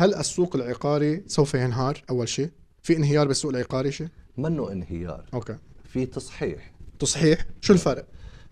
هل السوق العقاري سوف ينهار اول شيء في انهيار بالسوق العقاري شيء منه انهيار اوكي في تصحيح تصحيح شو الفرق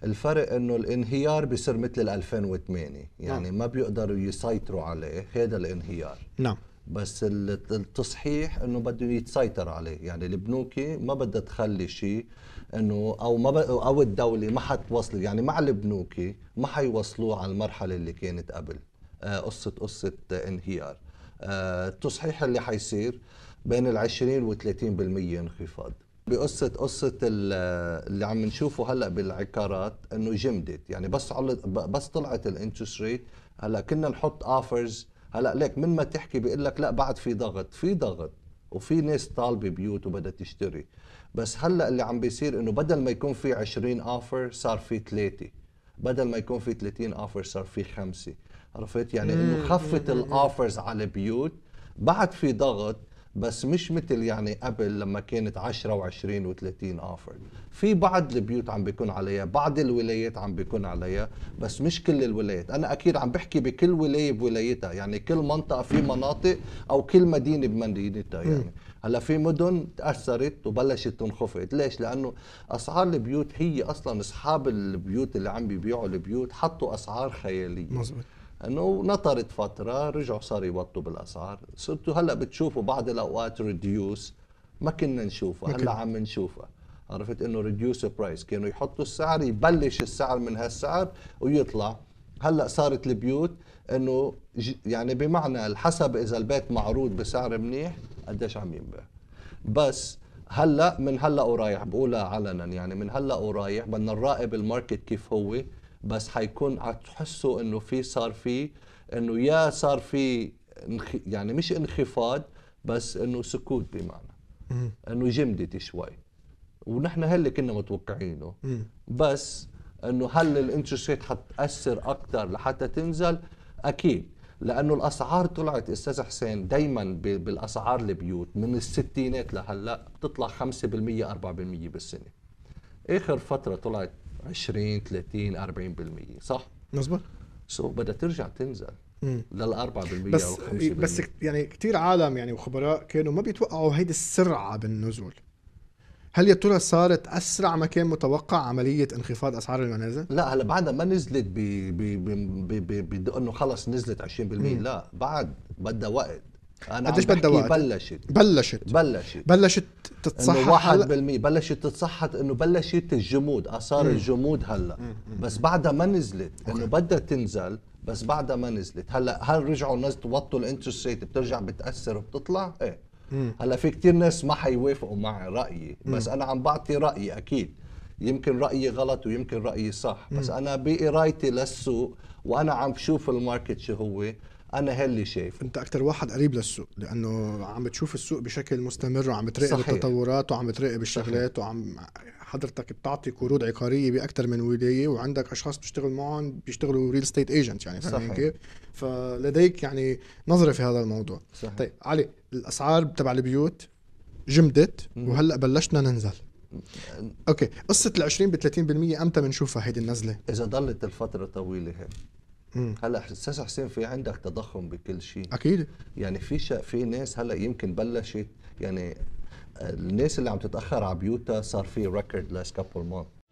الفرق انه الانهيار بصير مثل 2008 يعني نعم. ما بيقدروا يسيطروا عليه هذا الانهيار نعم بس التصحيح انه بده يتسيطر عليه يعني البنوك ما بدها تخلي شيء انه او ما او الدوله ما حتوصل يعني مع البنوك ما حيوصلوه على المرحله اللي كانت قبل آه، قصه قصه انهيار التصحيح اللي حيصير بين ال 20 و 30% انخفاض بقصة قصة اللي عم نشوفه هلا بالعقارات انه جمدت يعني بس علت بس طلعت الانترست ريت هلا كنا نحط اوفرز هلا ليك من ما تحكي بيقول لك لا بعد في ضغط في ضغط وفي ناس طالبه بيوت وبدها تشتري بس هلا اللي عم بيصير انه بدل ما يكون في 20 اوفر صار في ثلاثه بدل ما يكون في 30 اوفر صار في خمسه عرفت يعني انه خفت الاوفرز على البيوت بعد في ضغط بس مش مثل يعني قبل لما كانت 10 و20 و30 اوفر في بعض البيوت عم بيكون عليها بعض الولايات عم بيكون عليها بس مش كل الولايات انا اكيد عم بحكي بكل ولايه بولايتها يعني كل منطقه في مناطق او كل مدينه بمدينتها يعني هلا في مدن تاثرت وبلشت تنخفض ليش لانه اسعار البيوت هي اصلا اصحاب البيوت اللي عم بيبيعوا البيوت حطوا اسعار خياليه مزبط. انه نطرت فتره رجعوا صاروا يوطوا بالاسعار صرتوا هلا بتشوفوا بعض الاوقات ريديوس ما كنا نشوفها هلا عم نشوفها عرفت انه ريديوس برايس كانوا يحطوا السعر يبلش السعر من هالسعر ويطلع هلا صارت البيوت انه يعني بمعنى الحسب اذا البيت معروض بسعر منيح قديش عم ينباع بس هلا من هلا ورايح بقولها علنا يعني من هلا ورايح بدنا نراقب الماركت كيف هو بس حيكون تحسوا انه في صار في انه يا صار في يعني مش انخفاض بس انه سكوت بمعنى انه جمدت شوي ونحن هل كنا متوقعينه بس انه هل الانترست ريت حتاثر اكثر لحتى تنزل اكيد لانه الاسعار طلعت استاذ حسين دائما بالاسعار البيوت من الستينات لهلا بتطلع 5% 4% بالسنه اخر فتره طلعت 20 30 40% صح مزبوط سو so بدها ترجع تنزل لل 4% بس او 5% بس يعني كثير عالم يعني وخبراء كانوا ما بيتوقعوا هيدي السرعه بالنزول هل يا ترى صارت اسرع ما كان متوقع عمليه انخفاض اسعار المنازل؟ لا هلا بعدها ما نزلت ب ب ب ب ب انه خلص نزلت 20% مم. لا بعد بدها وقت انا قديش بدها وقت؟ بلشت بلشت بلشت بلشت تتصحى 1% بلشت تتصحح انه بلشت الجمود اثار آه، الجمود هلا بس بعدها ما نزلت انه بدها تنزل بس بعدها ما نزلت هلا هل رجعوا الناس توطوا الانترست ريت بترجع بتاثر وبتطلع؟ ايه هلا في كثير ناس ما حيوافقوا مع رايي بس انا عم بعطي رايي اكيد يمكن رايي غلط ويمكن رايي صح بس انا بقرايتي للسوق وانا عم بشوف الماركت شو هو انا هاللي شايف انت اكثر واحد قريب للسوق لانه عم بتشوف السوق بشكل مستمر وعم تراقب التطورات وعم تراقب الشغلات وعم حضرتك بتعطي قروض عقاريه باكثر من ولايه وعندك اشخاص بتشتغل معهم بيشتغلوا ريل ستيت ايجنت يعني صحيح كيف فلديك يعني نظره في هذا الموضوع صحيح. طيب علي الاسعار تبع البيوت جمدت وهلا بلشنا ننزل أه، أه. اوكي قصه ال 20 ب 30% امتى بنشوفها هيدي النزله؟ اذا ضلت الفتره طويله هيك هلا استاذ حسين في عندك تضخم بكل شيء اكيد يعني في شا في ناس هلا يمكن بلشت يعني آه، الناس اللي عم تتاخر على بيوتها صار في ريكورد لاست كابل مانث